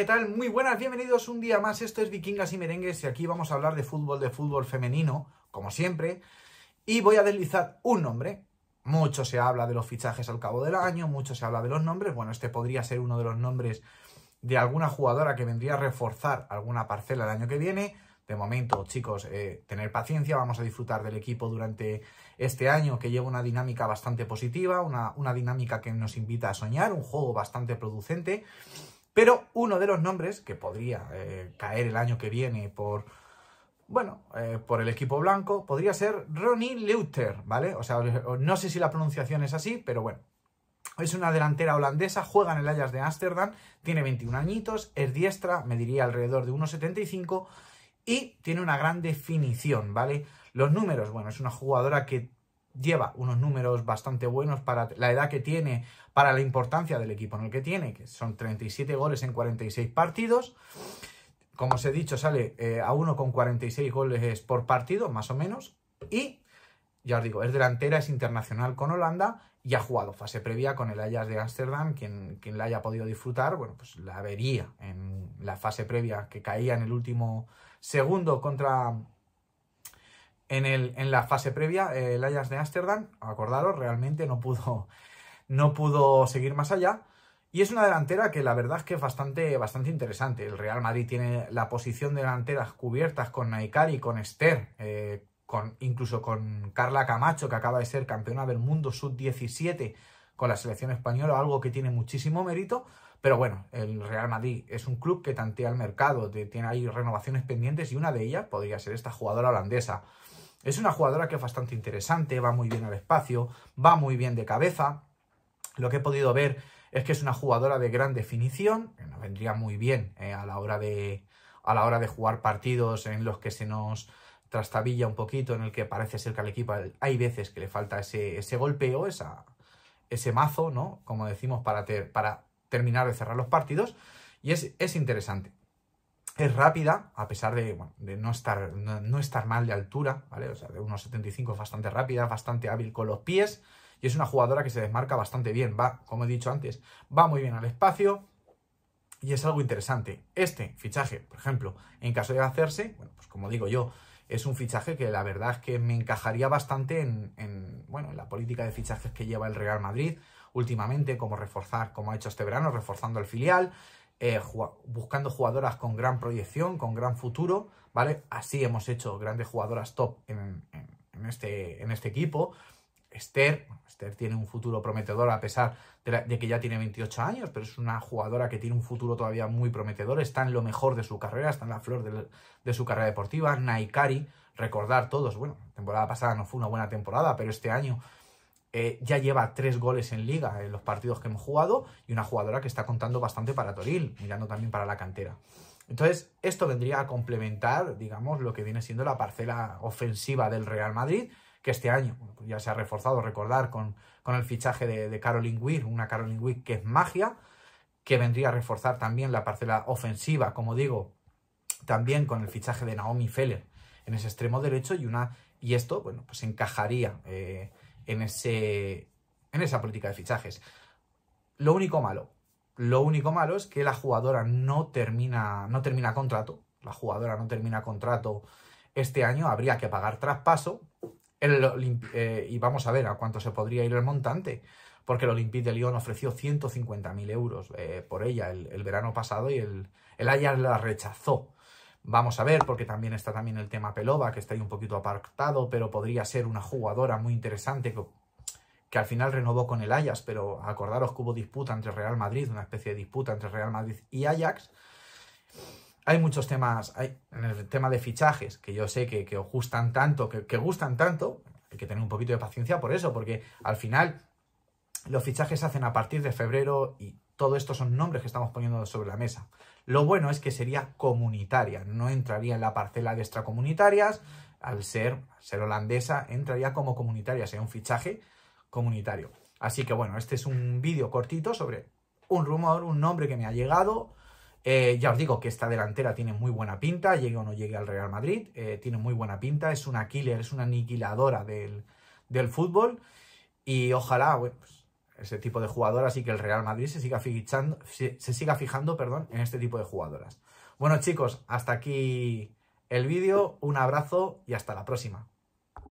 ¿qué tal? Muy buenas, bienvenidos un día más. Esto es Vikingas y Merengues y aquí vamos a hablar de fútbol, de fútbol femenino, como siempre. Y voy a deslizar un nombre. Mucho se habla de los fichajes al cabo del año, mucho se habla de los nombres. Bueno, este podría ser uno de los nombres de alguna jugadora que vendría a reforzar alguna parcela el año que viene. De momento, chicos, eh, tener paciencia, vamos a disfrutar del equipo durante este año que lleva una dinámica bastante positiva, una, una dinámica que nos invita a soñar, un juego bastante producente pero uno de los nombres que podría eh, caer el año que viene por, bueno, eh, por el equipo blanco, podría ser Ronnie Leuter, ¿vale? O sea, no sé si la pronunciación es así, pero bueno. Es una delantera holandesa, juega en el Ajax de Ámsterdam, tiene 21 añitos, es diestra, me diría alrededor de 1,75 y tiene una gran definición, ¿vale? Los números, bueno, es una jugadora que lleva unos números bastante buenos para la edad que tiene, para la importancia del equipo en el que tiene, que son 37 goles en 46 partidos. Como os he dicho, sale eh, a uno con 46 goles por partido, más o menos. Y, ya os digo, es delantera, es internacional con Holanda y ha jugado fase previa con el Ajax de Ámsterdam. Quien, quien la haya podido disfrutar, bueno, pues la vería en la fase previa que caía en el último segundo contra en, el, en la fase previa, el Ajax de Ámsterdam, acordaros, realmente no pudo, no pudo seguir más allá. Y es una delantera que la verdad es que es bastante, bastante interesante. El Real Madrid tiene la posición de delanteras cubiertas con Naikari, con Esther, eh, incluso con Carla Camacho, que acaba de ser campeona del mundo sub-17 con la selección española, algo que tiene muchísimo mérito. Pero bueno, el Real Madrid es un club que tantea el mercado, tiene ahí renovaciones pendientes y una de ellas podría ser esta jugadora holandesa. Es una jugadora que es bastante interesante, va muy bien al espacio, va muy bien de cabeza. Lo que he podido ver es que es una jugadora de gran definición, que nos vendría muy bien eh, a, la hora de, a la hora de jugar partidos en los que se nos trastabilla un poquito, en el que parece ser que al equipo hay veces que le falta ese, ese golpeo, esa, ese mazo, ¿no? Como decimos, para, para terminar de cerrar los partidos. Y es interesante. Es rápida, a pesar de, no, estar, no, estar mal de altura, ¿vale? O sea, de unos 75 es bastante rápida, bastante hábil con los pies y es una jugadora que se desmarca bastante bien. Va, como he dicho antes, va muy bien al espacio y es algo interesante. Este fichaje, por ejemplo, en caso de hacerse, bueno, pues como digo yo, es un fichaje que la verdad es que me encajaría bastante en, en, bueno, en la política de fichajes que lleva el Real Madrid últimamente, como reforzar, como ha hecho este verano, reforzando el filial, eh, buscando jugadoras con gran proyección, con gran futuro, ¿vale? Así hemos hecho grandes jugadoras top en, este, este, equipo. Esther, Esther tiene un futuro prometedor a pesar de, que ya tiene 28 años, pero es una jugadora que tiene un futuro todavía muy prometedor, está en lo mejor de su carrera, está en la flor de, su carrera deportiva. Naikari, recordar todos, bueno, temporada pasada no fue una buena temporada, pero este año eh, ya lleva tres goles en liga en los partidos que hemos jugado y una jugadora que está contando bastante para Toril, mirando también para la cantera. Entonces, esto vendría a complementar, digamos, lo que viene siendo la parcela ofensiva del Real Madrid, que este año pues ya se ha reforzado, recordar, con, el fichaje de, Caroline Weir, una Caroline Weir que es magia, que vendría a reforzar también la parcela ofensiva, como digo, también con el fichaje de Naomi Feller en ese extremo derecho y una y esto, bueno, pues encajaría eh, en, ese, en esa política de fichajes. Lo único malo, lo único malo es que la jugadora no termina, no termina contrato, la jugadora no termina contrato este año, habría que pagar traspaso eh, y vamos a ver a cuánto se podría ir el montante, porque el Olympique de Lyon ofreció 150.000 euros eh, por ella el, verano pasado y el, el la rechazó. Vamos a ver, porque también está también el tema Pelova, que está ahí un poquito apartado, pero podría ser una jugadora muy interesante que, al final renovó con el Ajax, pero acordaros que hubo disputa entre Real Madrid, una especie de disputa entre Real Madrid y Ajax. Hay muchos temas, hay, en el tema de fichajes, que yo sé que, os gustan tanto, que, que gustan tanto, hay que tener un poquito de paciencia por eso, porque al final los fichajes se hacen a partir de febrero y todo esto son nombres que estamos poniendo sobre la mesa. Lo bueno es que sería comunitaria, no entraría en la parcela de extracomunitarias, al ser, ser holandesa, entraría como comunitaria, sería un fichaje comunitario. Así que bueno, este es un vídeo cortito sobre un rumor, un nombre que me ha llegado. Eh, ya os digo que esta delantera tiene muy buena pinta, llegue o no llegue al Real Madrid, eh, tiene muy buena pinta, es una killer, es una aniquiladora del, fútbol y ojalá, bueno, pues, ese tipo de jugadoras y que el Real Madrid se siga, fichando, se siga fijando perdón, en este tipo de jugadoras. Bueno chicos, hasta aquí el vídeo, un abrazo y hasta la próxima.